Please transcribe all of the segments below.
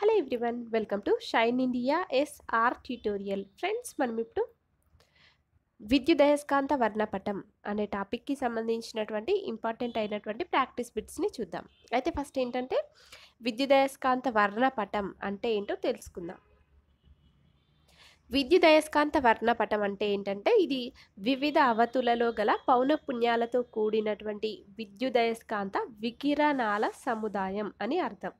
hello everyone welcome to Shine India SR tutorial friends మనం ఇప్పుడు విద్యుదయస్కాంత వర్ణపటం అనే టాపిక్కి సంబంధించినటువంటి ఇంపార్టెంట్ అయినటువంటి ప్రాక్టీస్ బిట్స్ని చూద్దాం అయితే ఫస్ట్ ఏంటంటే విద్యుదయస్కాంత వర్ణపటం అంటే ఏంటో తెలుసుకుందాం విద్యుదయస్కాంత వర్ణపటం అంటే ఏంటంటే ఇది వివిధ అవతులలో గల పౌనఃపుణ్యాలతో కూడినటువంటి విద్యుదయస్కాంత వికిరణాల సముదాయం అని అర్థం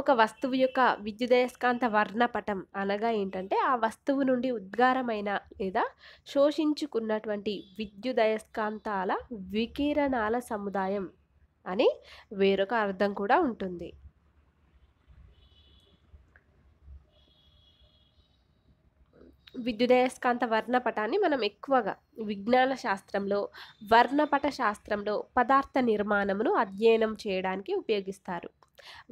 ఒక వస్తువు యొక్క విద్యుదయస్కాంత వర్ణపటం అనగా ఏంటంటే ఆ వస్తువు నుండి ఉద్గారమైన లేదా శోషించుకున్నటువంటి విద్యుదయస్కాంతాల వికిరణాల సముదాయం అని వేరొక అర్థం కూడా ఉంటుంది విద్యుదయస్కాంత వర్ణపటాన్ని మనం ఎక్కువగా విజ్ఞాన శాస్త్రంలో వర్ణపట శాస్త్రంలో పదార్థ నిర్మాణమును అధ్యయనం చేయడానికి ఉపయోగిస్తారు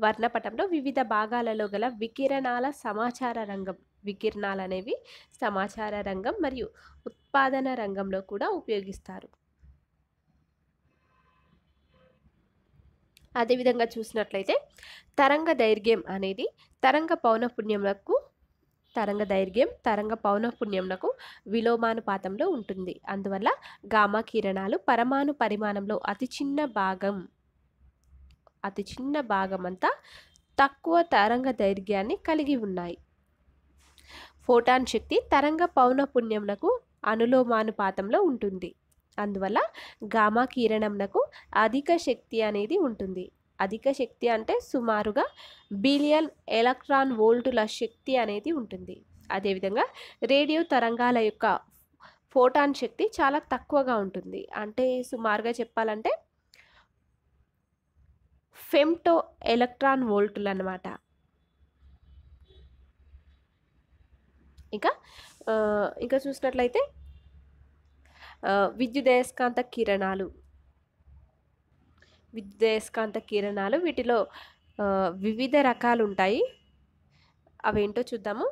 వర్ణపటంలో వివిధ భాగాలలో గల వికిరణాల సమాచార రంగం వికిరణాలు అనేవి సమాచార రంగం మరియు ఉత్పాదన రంగంలో కూడా ఉపయోగిస్తారు అదేవిధంగా చూసినట్లయితే తరంగ దైర్ఘ్యం అనేది తరంగ పౌనఃపుణ్యములకు తరంగ దైర్ఘ్యం తరంగ పౌనఃపుణ్యమునకు విలోమానుపాతంలో ఉంటుంది అందువల్ల గామా కిరణాలు పరమాణు పరిమాణంలో అతి చిన్న భాగం అతి చిన్న భాగమంతా తక్కువ తరంగ దైర్ఘ్యాన్ని కలిగి ఉన్నాయి ఫోటాన్ శక్తి తరంగ పౌనఃపుణ్యంనకు అనులోమానుపాతంలో ఉంటుంది అందువల్ల గామా కిరణంనకు అధిక శక్తి అనేది ఉంటుంది అధిక శక్తి అంటే సుమారుగా బిలియన్ ఎలక్ట్రాన్ వోల్టుల శక్తి అనేది ఉంటుంది అదేవిధంగా రేడియో తరంగాల యొక్క ఫోటాన్ శక్తి చాలా తక్కువగా ఉంటుంది అంటే సుమారుగా చెప్పాలంటే ఫెమ్టో ఎలక్ట్రాన్ వోల్టులు అనమాట ఇంకా ఇంకా చూసినట్లయితే విద్యుదయస్కాంత కిరణాలు విద్యుదయస్కాంత కిరణాలు వీటిలో వివిధ రకాలు ఉంటాయి అవేంటో చూద్దాము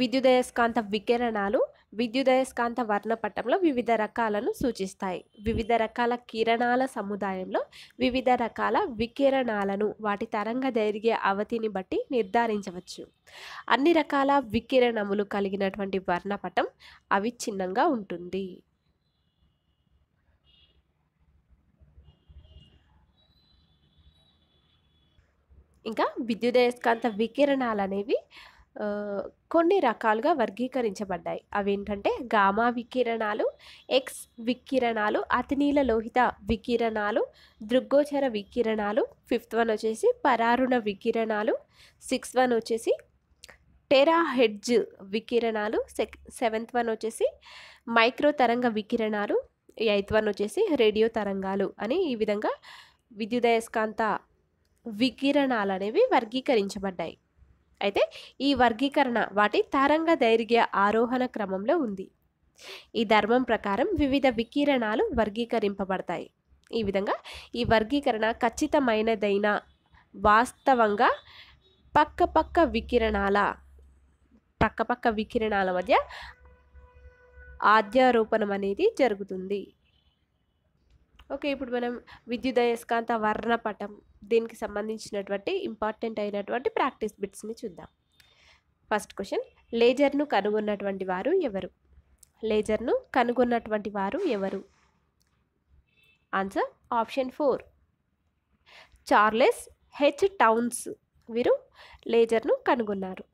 విద్యుదయస్కాంత వికిరణాలు విద్యుదయస్కాంత వర్ణపటంలో వివిధ రకాలను సూచిస్తాయి వివిధ రకాల కిరణాల సముదాయంలో వివిధ రకాల వికిరణాలను వాటి తరంగ దైర్ఘ్య అవధిని బట్టి నిర్ధారించవచ్చు అన్ని రకాల వికిరణములు కలిగినటువంటి వర్ణపటం అవిచ్ఛిన్నంగా ఉంటుంది ఇంకా విద్యుదయస్కాంత వికిరణాలు అనేవి కొన్ని రకాలుగా వర్గీకరించబడ్డాయి అవేంటంటే గామా వికిరణాలు ఎక్స్ వికిరణాలు అతినీల లోహిత వికిరణాలు దృగ్గోచర వికిరణాలు ఫిఫ్త్ వన్ వచ్చేసి పరారుణ వికిరణాలు సిక్స్ వన్ వచ్చేసి టెరా హెడ్జ్ వికిరణాలు సెవెంత్ వన్ వచ్చేసి మైక్రో తరంగ వికిరణాలు ఎయిత్ వన్ వచ్చేసి రేడియో తరంగాలు అని ఈ విధంగా విద్యుదయస్కాంత వికిరణాలు అనేవి వర్గీకరించబడ్డాయి అయితే ఈ వర్గీకరణ వాటి తరంగ దైర్ఘ్య ఆరోహణ క్రమంలో ఉంది ఈ ధర్మం ప్రకారం వివిధ వికిరణాలు వర్గీకరింపబడతాయి ఈ విధంగా ఈ వర్గీకరణ ఖచ్చితమైనదైన వాస్తవంగా పక్కపక్క వికిరణాల పక్కపక్క వికిరణాల మధ్య ఆద్యారోపణం అనేది జరుగుతుంది ఓకే ఇప్పుడు మనం విద్యుదయస్కాంత వర్ణపటం దీనికి సంబంధించినటువంటి ఇంపార్టెంట్ అయినటువంటి ప్రాక్టీస్ బిట్స్ని చూద్దాం ఫస్ట్ క్వశ్చన్ లేజర్ను కనుగొన్నటువంటి వారు ఎవరు లేజర్ను కనుగొన్నటువంటి వారు ఎవరు answer option four Charles H Townes వీరు లేజర్ను కనుగొన్నారు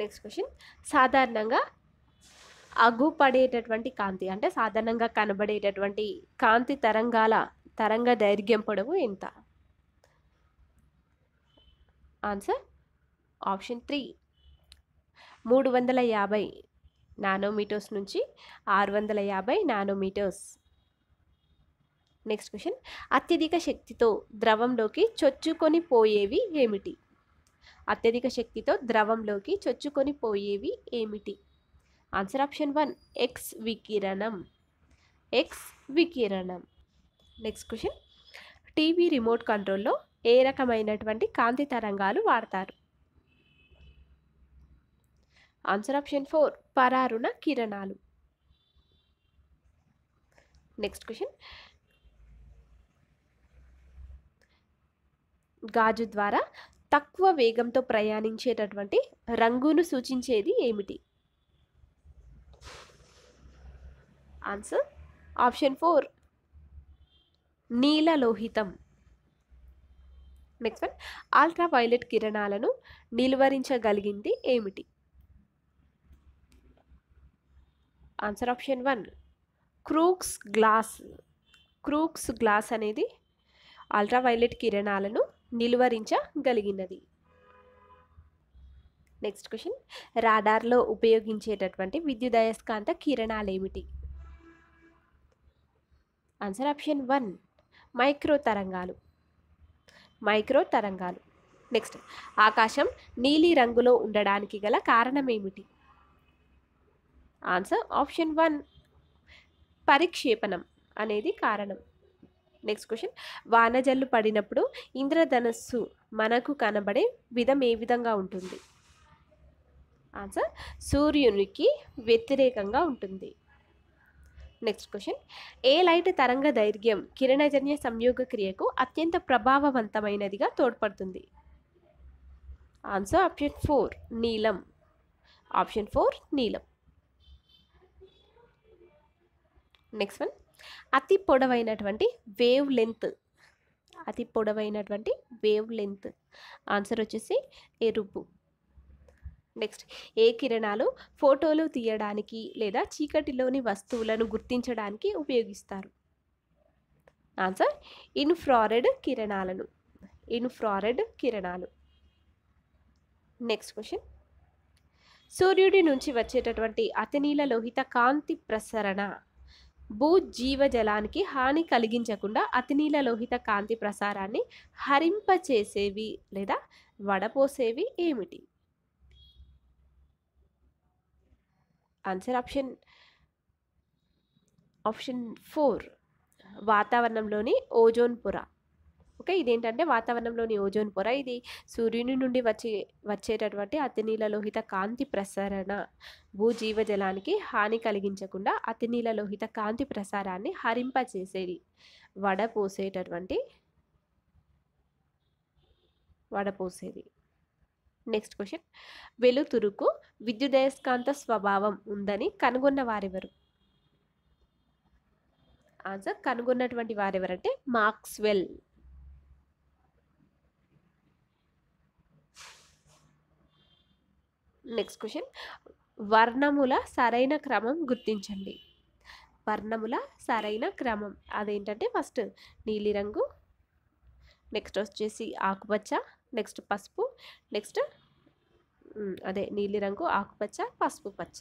నెక్స్ట్ క్వశ్చన్ సాధారణంగా అగుపడేటటువంటి కాంతి అంటే సాధారణంగా కనబడేటటువంటి కాంతి తరంగాల తరంగ దైర్ఘ్యం పొడవు ఎంత ఆన్సర్ ఆప్షన్ త్రీ మూడు వందల యాభై నానోమీటర్స్ నుంచి ఆరు వందల యాభై నానోమీటర్స్ నెక్స్ట్ క్వశ్చన్ అత్యధిక శక్తితో ద్రవంలోకి చొచ్చుకొని పోయేవి ఏమిటి అత్యధిక శక్తితో ద్రవంలోకి చొచ్చుకొని పోయేవి ఏమిటి ఆన్సర్ ఆప్షన్ వన్ ఎక్స్ వికిరణం ఎక్స్ వికిరణం నెక్స్ట్ క్వశ్చన్ టీవీ రిమోట్ కంట్రోల్లో ఏ రకమైనటువంటి కాంతి తరంగాలు వాడతారు ఆన్సర్ ఆప్షన్ ఫోర్ పరారుణ కిరణాలు నెక్స్ట్ క్వశ్చన్ గాజు ద్వారా తక్కువ వేగంతో ప్రయాణించేటటువంటి రంగును సూచించేది ఏమిటి ఆన్సర్ ఆప్షన్ ఫోర్ నీలలోహితం నెక్స్ట్ వన్ అల్ట్రావైలెట్ కిరణాలను నిలువరించగలిగింది ఏమిటి answer option one Crookes glass Crookes glass అనేది అల్ట్రావైలెట్ కిరణాలను నిలువరించగలిగినది నెక్స్ట్ క్వశ్చన్ రాడార్లో ఉపయోగించేటటువంటి విద్యుదయస్కాంత కిరణాలు ఏమిటి ఆన్సర్ ఆప్షన్ వన్ మైక్రో తరంగాలు మైక్రో తరంగాలు నెక్స్ట్ ఆకాశం నీలి రంగులో ఉండడానికి గల కారణం ఏమిటి ఆన్సర్ ఆప్షన్ వన్ పరిక్షేపణం అనేది కారణం నెక్స్ట్ క్వశ్చన్ వానజల్లు పడినప్పుడు ఇంద్రధనస్సు మనకు కనబడే విధం ఏ విధంగా ఉంటుంది ఆన్సర్ సూర్యునికి వ్యతిరేకంగా ఉంటుంది నెక్స్ట్ క్వశ్చన్ ఏ లైట్ తరంగ దైర్ఘ్యం కిరణజన్య సంయోగ క్రియకు అత్యంత ప్రభావవంతమైనదిగా తోడ్పడుతుంది ఆన్సర్ ఆప్షన్ ఫోర్ నీలం ఆప్షన్ ఫోర్ నీలం నెక్స్ట్ వన్ అతి పొడవైనటువంటి వేవ్ లెంత్ అతి పొడవైనటువంటి వేవ్ లెంత్ ఆన్సర్ వచ్చేసి ఎరుపు నెక్స్ట్ ఏ కిరణాలు ఫోటోలు తీయడానికి లేదా చీకటిలోని వస్తువులను గుర్తించడానికి ఉపయోగిస్తారు ఆన్సర్ ఇన్ఫ్రారెడ్ కిరణాలను ఇన్ఫ్రారెడ్ కిరణాలు నెక్స్ట్ క్వశ్చన్ సూర్యుడి నుంచి వచ్చేటటువంటి అతినీల లోహిత కాంతి ప్రసరణ భూ జీవజలానికి హాని కలిగించకుండా అతినీల లోహిత కాంతి ప్రసారాన్ని హరింపచేసేవి లేదా వడపోసేవి ఏమిటి ఆన్సర్ ఆప్షన్ ఆప్షన్ ఫోర్ వాతావరణంలోని ఓజోన్ పొర ఓకే ఇదేంటంటే వాతావరణంలోని ఓజోన్ పొర ఇది సూర్యుని నుండి వచ్చే వచ్చేటటువంటి అతినీల లోహిత కాంతి ప్రసరణ భూజీవజలానికి హాని కలిగించకుండా అతినీల లోహిత కాంతి ప్రసారాన్ని హరింపచేసేది వడపోసేటటువంటి వడపోసేది నెక్స్ట్ క్వశ్చన్ వెలుతురుకు విద్యుదయస్కాంత స్వభావం ఉందని కనుగొన్న వారెవరు ఆన్సర్ కనుగొన్నటువంటి వారెవరంటే వెల్ నెక్స్ట్ క్వశ్చన్ వర్ణముల సరైన క్రమం గుర్తించండి వర్ణముల సరైన క్రమం అదేంటంటే ఫస్ట్ నీలిరంగు నెక్స్ట్ వచ్చేసి ఆకుపచ్చ నెక్స్ట్ పసుపు నెక్స్ట్ అదే నీలిరంగు రంగు ఆకుపచ్చ పసుపు పచ్చ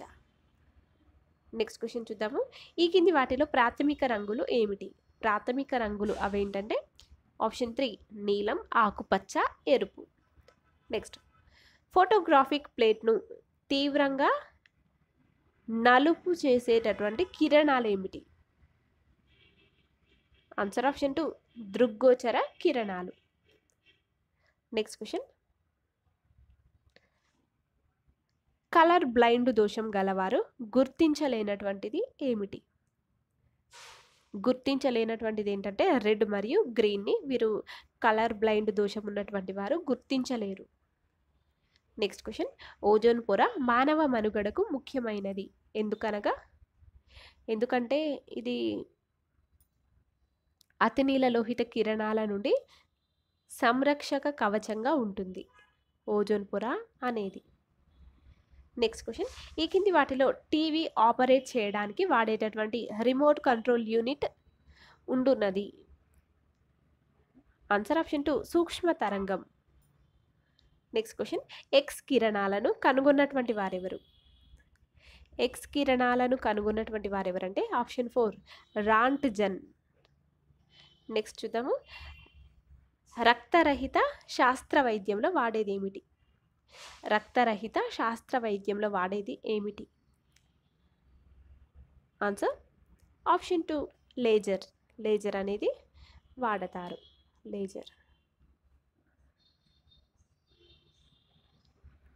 నెక్స్ట్ క్వశ్చన్ చూద్దాము ఈ కింది వాటిలో ప్రాథమిక రంగులు ఏమిటి ప్రాథమిక రంగులు అవేంటంటే ఆప్షన్ త్రీ నీలం ఆకుపచ్చ ఎరుపు నెక్స్ట్ ఫోటోగ్రాఫిక్ ప్లేట్ను తీవ్రంగా నలుపు చేసేటటువంటి కిరణాలు ఏమిటి ఆన్సర్ ఆప్షన్ టూ దృగ్గోచర కిరణాలు నెక్స్ట్ క్వశ్చన్ కలర్ బ్లైండ్ దోషం గలవారు గుర్తించలేనటువంటిది ఏమిటి గుర్తించలేనటువంటిది ఏంటంటే రెడ్ మరియు గ్రీన్ని వీరు కలర్ బ్లైండ్ దోషం ఉన్నటువంటి వారు గుర్తించలేరు నెక్స్ట్ క్వశ్చన్ ఓజోన్ పొర మానవ మనుగడకు ముఖ్యమైనది ఎందుకనగా ఎందుకంటే ఇది అతినీల లోహిత కిరణాల నుండి సంరక్షక కవచంగా ఉంటుంది ఓజోన్ పొర అనేది నెక్స్ట్ క్వశ్చన్ ఈ కింది వాటిలో టీవీ ఆపరేట్ చేయడానికి వాడేటటువంటి రిమోట్ కంట్రోల్ యూనిట్ ఉండున్నది ఆన్సర్ ఆప్షన్ టూ సూక్ష్మ తరంగం నెక్స్ట్ క్వశ్చన్ ఎక్స్ కిరణాలను కనుగొన్నటువంటి వారెవరు ఎక్స్ కిరణాలను కనుగొన్నటువంటి వారెవరంటే option four Roentgen next చూద్దాము రక్తరహిత శాస్త్ర వైద్యంలో వాడేది ఏమిటి రక్తరహిత శాస్త్ర వైద్యంలో వాడేది ఏమిటి answer option two laser laser అనేది వాడతారు లేజర్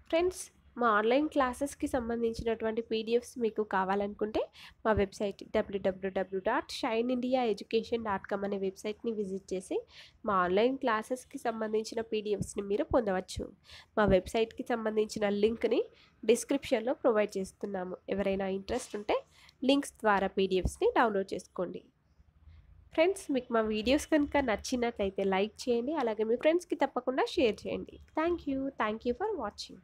ఫ్రెండ్స్ మా ఆన్లైన్ క్లాసెస్కి సంబంధించినటువంటి పీడిఎఫ్స్ మీకు కావాలనుకుంటే మా website W W W dot Shine India education dot com అనే వెబ్సైట్ని విజిట్ చేసి మా ఆన్లైన్ క్లాసెస్కి సంబంధించిన పీడిఎఫ్స్ని మీరు పొందవచ్చు మా వెబ్సైట్కి సంబంధించిన లింక్ని డిస్క్రిప్షన్లో ప్రొవైడ్ చేస్తున్నాము ఎవరైనా ఇంట్రెస్ట్ ఉంటే లింక్స్ ద్వారా పీడిఎఫ్స్ని డౌన్లోడ్ చేసుకోండి ఫ్రెండ్స్ మీకు మా వీడియోస్ కనుక నచ్చినట్లయితే లైక్ చేయండి అలాగే మీ ఫ్రెండ్స్కి తప్పకుండా షేర్ చేయండి thank you thank you for watching